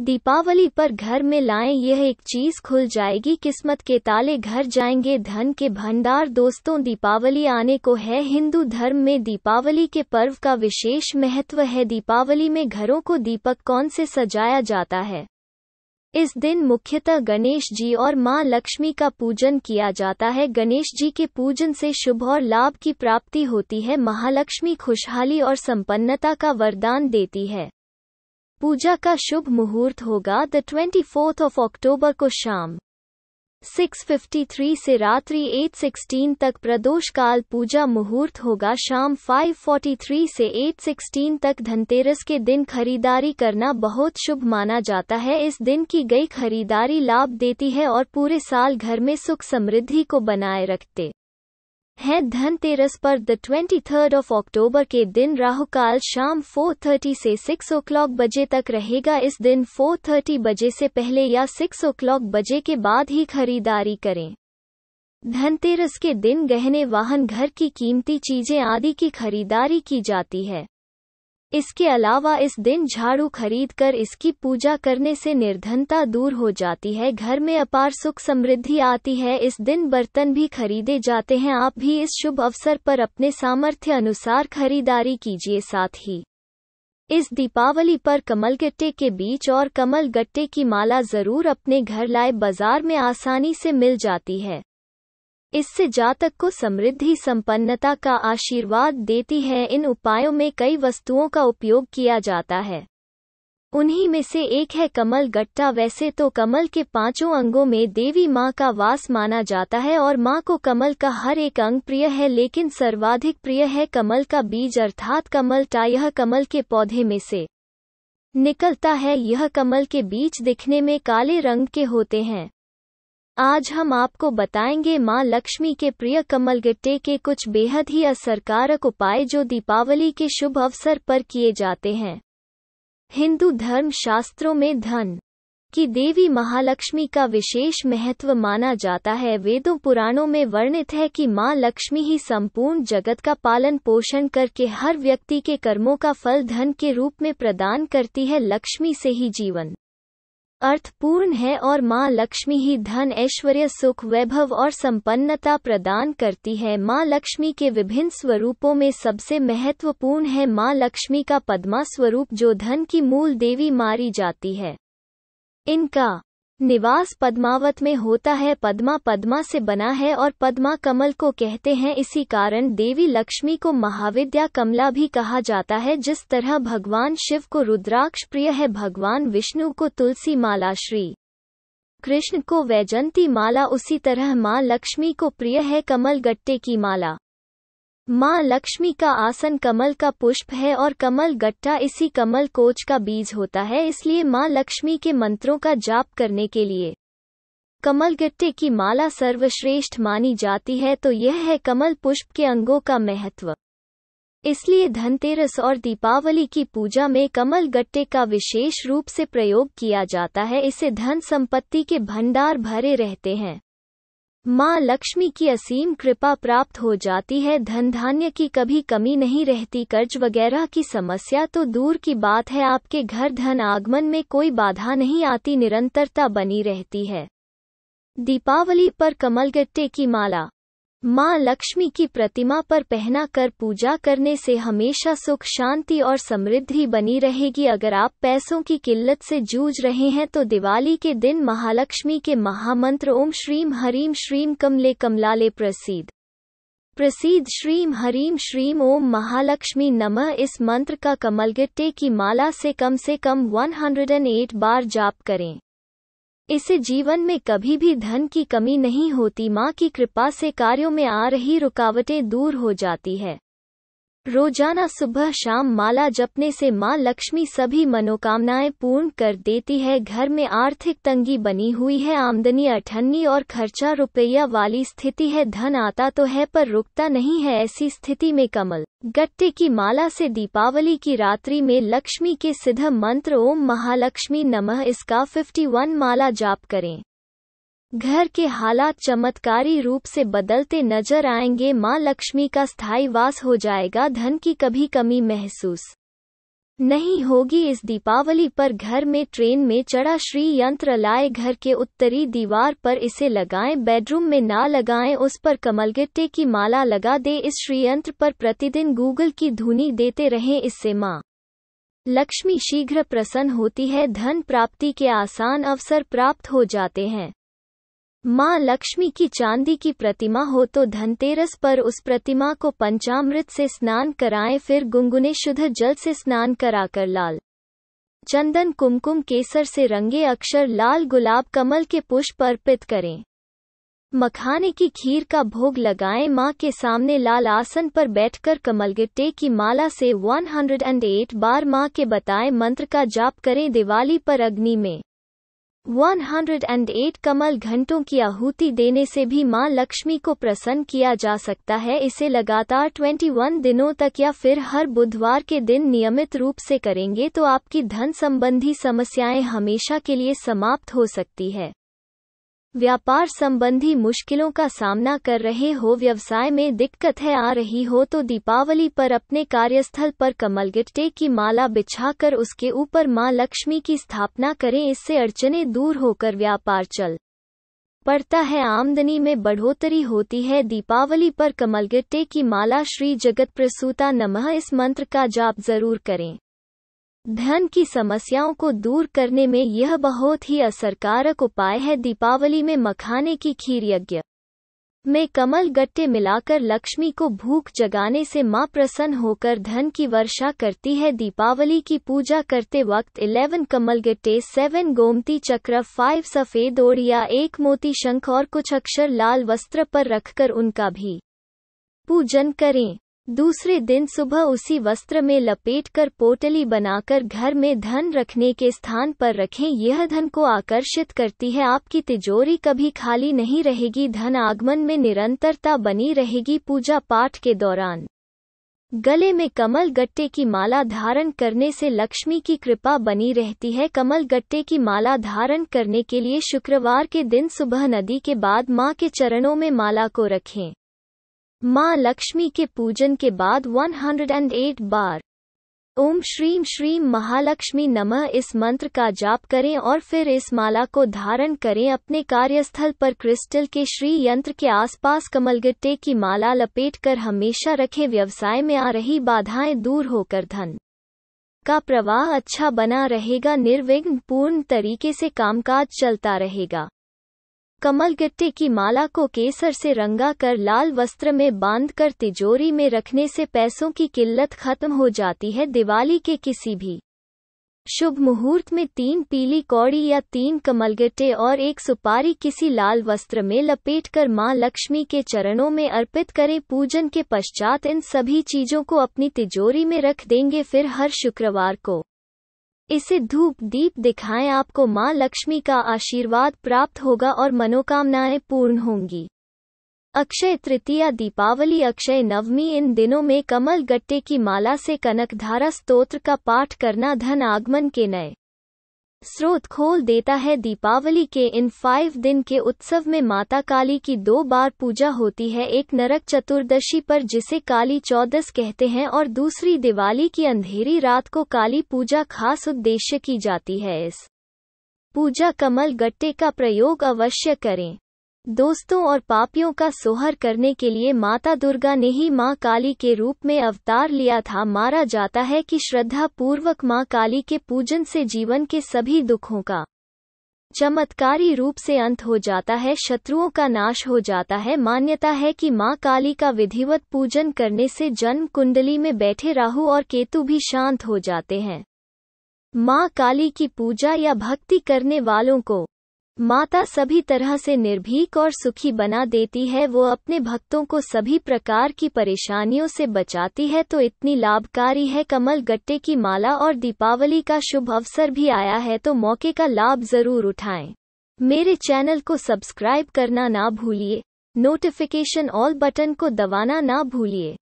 दीपावली पर घर में लाएं यह एक चीज खुल जाएगी किस्मत के ताले घर जाएंगे धन के भंडार दोस्तों दीपावली आने को है हिंदू धर्म में दीपावली के पर्व का विशेष महत्व है दीपावली में घरों को दीपक कौन से सजाया जाता है इस दिन मुख्यतः गणेश जी और मां लक्ष्मी का पूजन किया जाता है गणेश जी के पूजन से शुभ और लाभ की प्राप्ति होती है महालक्ष्मी खुशहाली और संपन्नता का वरदान देती है पूजा का शुभ मुहूर्त होगा the twenty fourth of October को शाम 6:53 से रात्रि 8:16 तक प्रदोष काल पूजा मुहूर्त होगा शाम 5:43 से 8:16 तक धनतेरस के दिन खरीदारी करना बहुत शुभ माना जाता है इस दिन की गई खरीदारी लाभ देती है और पूरे साल घर में सुख समृद्धि को बनाए रखते है धनतेरस पर the twenty third of October के दिन राहु काल शाम 4:30 से 6 ओ क्लॉक बजे तक रहेगा इस दिन 4:30 बजे से पहले या 6 ओ क्लॉक बजे के बाद ही खरीदारी करें धनतेरस के दिन गहने वाहन घर की कीमती चीजें आदि की खरीदारी की जाती है इसके अलावा इस दिन झाड़ू खरीद कर इसकी पूजा करने से निर्धनता दूर हो जाती है घर में अपार सुख समृद्धि आती है इस दिन बर्तन भी खरीदे जाते हैं आप भी इस शुभ अवसर पर अपने सामर्थ्य अनुसार खरीदारी कीजिए साथ ही इस दीपावली पर कमल गट्टे के बीच और कमल गट्टे की माला जरूर अपने घर लाए बाजार में आसानी से मिल जाती है इससे जातक को समृद्धि संपन्नता का आशीर्वाद देती है इन उपायों में कई वस्तुओं का उपयोग किया जाता है उन्हीं में से एक है कमल गट्टा वैसे तो कमल के पांचों अंगों में देवी माँ का वास माना जाता है और माँ को कमल का हर एक अंग प्रिय है लेकिन सर्वाधिक प्रिय है कमल का बीज अर्थात कमलटा यह कमल के पौधे में से निकलता है यह कमल के बीज दिखने में काले रंग के होते हैं आज हम आपको बताएंगे मां लक्ष्मी के प्रिय कमल गिट्टे के कुछ बेहद ही असरकारक उपाय जो दीपावली के शुभ अवसर पर किए जाते हैं हिंदू धर्म शास्त्रों में धन की देवी महालक्ष्मी का विशेष महत्व माना जाता है वेदों पुराणों में वर्णित है कि मां लक्ष्मी ही संपूर्ण जगत का पालन पोषण करके हर व्यक्ति के कर्मों का फल धन के रूप में प्रदान करती है लक्ष्मी से ही जीवन अर्थपूर्ण है और माँ लक्ष्मी ही धन ऐश्वर्य सुख वैभव और संपन्नता प्रदान करती है माँ लक्ष्मी के विभिन्न स्वरूपों में सबसे महत्वपूर्ण है माँ लक्ष्मी का पद्मा स्वरूप जो धन की मूल देवी मारी जाती है इनका निवास पद्मावत में होता है पद्मा पद्मा से बना है और पद्मा कमल को कहते हैं इसी कारण देवी लक्ष्मी को महाविद्या कमला भी कहा जाता है जिस तरह भगवान शिव को रुद्राक्ष प्रिय है भगवान विष्णु को तुलसी माला श्री कृष्ण को वैजंती माला उसी तरह माँ लक्ष्मी को प्रिय है कमल गट्टे की माला माँ लक्ष्मी का आसन कमल का पुष्प है और कमल गट्टा इसी कमल कोच का बीज होता है इसलिए माँ लक्ष्मी के मंत्रों का जाप करने के लिए कमल गट्टे की माला सर्वश्रेष्ठ मानी जाती है तो यह है कमल पुष्प के अंगों का महत्व इसलिए धनतेरस और दीपावली की पूजा में कमल गट्टे का विशेष रूप से प्रयोग किया जाता है इसे धन संपत्ति के भंडार भरे रहते हैं माँ लक्ष्मी की असीम कृपा प्राप्त हो जाती है धन धान्य की कभी कमी नहीं रहती कर्ज वगैरह की समस्या तो दूर की बात है आपके घर धन आगमन में कोई बाधा नहीं आती निरंतरता बनी रहती है दीपावली पर कमलगट्टे की माला माँ लक्ष्मी की प्रतिमा पर पहना कर पूजा करने से हमेशा सुख शांति और समृद्धि बनी रहेगी अगर आप पैसों की किल्लत से जूझ रहे हैं तो दिवाली के दिन महालक्ष्मी के महामंत्र ओम श्रीम हरीम श्रीम कमले कमलाले प्रसिद्ध प्रसिद्ध श्रीम हरीम श्रीम ओम महालक्ष्मी नमः इस मंत्र का कमलगट्टे की माला से कम से कम 108 बार जाप करें इसे जीवन में कभी भी धन की कमी नहीं होती माँ की कृपा से कार्यों में आ रही रुकावटें दूर हो जाती है रोजाना सुबह शाम माला जपने से माँ लक्ष्मी सभी मनोकामनाएं पूर्ण कर देती है घर में आर्थिक तंगी बनी हुई है आमदनी अठन्नी और खर्चा रुपया वाली स्थिति है धन आता तो है पर रुकता नहीं है ऐसी स्थिति में कमल गट्टे की माला से दीपावली की रात्रि में लक्ष्मी के सिद्ध मंत्र ओम महालक्ष्मी नमः इसका 51 माला जाप करें घर के हालात चमत्कारी रूप से बदलते नजर आएंगे मां लक्ष्मी का स्थायी वास हो जाएगा धन की कभी कमी महसूस नहीं होगी इस दीपावली पर घर में ट्रेन में चढ़ा श्री यंत्र लाए घर के उत्तरी दीवार पर इसे लगाएं बेडरूम में ना लगाएं उस पर कमलगट्टे की माला लगा दे इस श्रीयंत्र पर प्रतिदिन गूगल की धुनी देते रहें इससे माँ लक्ष्मी शीघ्र प्रसन्न होती है धन प्राप्ति के आसान अवसर प्राप्त हो जाते हैं माँ लक्ष्मी की चांदी की प्रतिमा हो तो धनतेरस पर उस प्रतिमा को पंचामृत से स्नान कराएं फिर गुनगुने शुद्ध जल से स्नान कराकर लाल चंदन कुमकुम केसर से रंगे अक्षर लाल गुलाब कमल के पुष्प अर्पित करें मखाने की खीर का भोग लगाएं मां के सामने लाल आसन पर बैठकर कमलगट्टे की माला से 108 बार मां के बताए मंत्र का जाप करें दिवाली पर अग्नि में 108 कमल घंटों की आहूति देने से भी मां लक्ष्मी को प्रसन्न किया जा सकता है इसे लगातार 21 दिनों तक या फिर हर बुधवार के दिन नियमित रूप से करेंगे तो आपकी धन संबंधी समस्याएं हमेशा के लिए समाप्त हो सकती है व्यापार संबंधी मुश्किलों का सामना कर रहे हो व्यवसाय में दिक्कत है आ रही हो तो दीपावली पर अपने कार्यस्थल पर कमल गिट्टे की माला बिछाकर उसके ऊपर मां लक्ष्मी की स्थापना करें इससे अड़चने दूर होकर व्यापार चल पड़ता है आमदनी में बढ़ोतरी होती है दीपावली पर कमलगिट्टे की माला श्री जगत प्रसूता नमः इस मंत्र का जाप जरूर करें धन की समस्याओं को दूर करने में यह बहुत ही असरकारक उपाय है दीपावली में मखाने की खीर यज्ञ में कमल गट्टे मिलाकर लक्ष्मी को भूख जगाने से मां प्रसन्न होकर धन की वर्षा करती है दीपावली की पूजा करते वक्त 11 कमल गट्टे 7 गोमती चक्र 5 सफेद ओढ़ या एक मोती शंख और कुछ अक्षर लाल वस्त्र पर रखकर उनका भी पूजन करें दूसरे दिन सुबह उसी वस्त्र में लपेटकर पोटली बनाकर घर में धन रखने के स्थान पर रखें यह धन को आकर्षित करती है आपकी तिजोरी कभी खाली नहीं रहेगी धन आगमन में निरंतरता बनी रहेगी पूजा पाठ के दौरान गले में कमल गट्टे की माला धारण करने से लक्ष्मी की कृपा बनी रहती है कमल गट्टे की माला धारण करने के लिए शुक्रवार के दिन सुबह नदी के बाद माँ के चरणों में माला को रखें माँ लक्ष्मी के पूजन के बाद 108 बार ओम श्रीम श्रीम महालक्ष्मी नमः इस मंत्र का जाप करें और फिर इस माला को धारण करें अपने कार्यस्थल पर क्रिस्टल के श्री यंत्र के आसपास कमलगट्टे की माला लपेट कर हमेशा रखें व्यवसाय में आ रही बाधाएं दूर होकर धन का प्रवाह अच्छा बना रहेगा निर्विघ्न पूर्ण तरीके से कामकाज चलता रहेगा कमल गट्टे की माला को केसर से रंगा कर लाल वस्त्र में बांधकर तिजोरी में रखने से पैसों की किल्लत खत्म हो जाती है दिवाली के किसी भी शुभ मुहूर्त में तीन पीली कौड़ी या तीन कमलगट्टे और एक सुपारी किसी लाल वस्त्र में लपेटकर मां लक्ष्मी के चरणों में अर्पित करें पूजन के पश्चात इन सभी चीजों को अपनी तिजोरी में रख देंगे फिर हर शुक्रवार को इसे धूप दीप दिखाएं आपको माँ लक्ष्मी का आशीर्वाद प्राप्त होगा और मनोकामनाएं पूर्ण होंगी अक्षय तृतीया दीपावली अक्षय नवमी इन दिनों में कमल गट्टे की माला से कनकधारा स्तोत्र का पाठ करना धन आगमन के नए स्रोत खोल देता है दीपावली के इन फाइव दिन के उत्सव में माता काली की दो बार पूजा होती है एक नरक चतुर्दशी पर जिसे काली चौदस कहते हैं और दूसरी दिवाली की अंधेरी रात को काली पूजा खास उद्देश्य की जाती है इस पूजा कमल गट्टे का प्रयोग अवश्य करें दोस्तों और पापियों का सोहर करने के लिए माता दुर्गा ने ही मां काली के रूप में अवतार लिया था मारा जाता है कि श्रद्धा पूर्वक मां काली के पूजन से जीवन के सभी दुखों का चमत्कारी रूप से अंत हो जाता है शत्रुओं का नाश हो जाता है मान्यता है कि मां काली का विधिवत पूजन करने से जन्म कुंडली में बैठे राहु और केतु भी शांत हो जाते हैं माँ काली की पूजा या भक्ति करने वालों को माता सभी तरह से निर्भीक और सुखी बना देती है वो अपने भक्तों को सभी प्रकार की परेशानियों से बचाती है तो इतनी लाभकारी है कमल गट्टे की माला और दीपावली का शुभ अवसर भी आया है तो मौके का लाभ जरूर उठाएं मेरे चैनल को सब्सक्राइब करना ना भूलिए नोटिफिकेशन ऑल बटन को दबाना ना भूलिए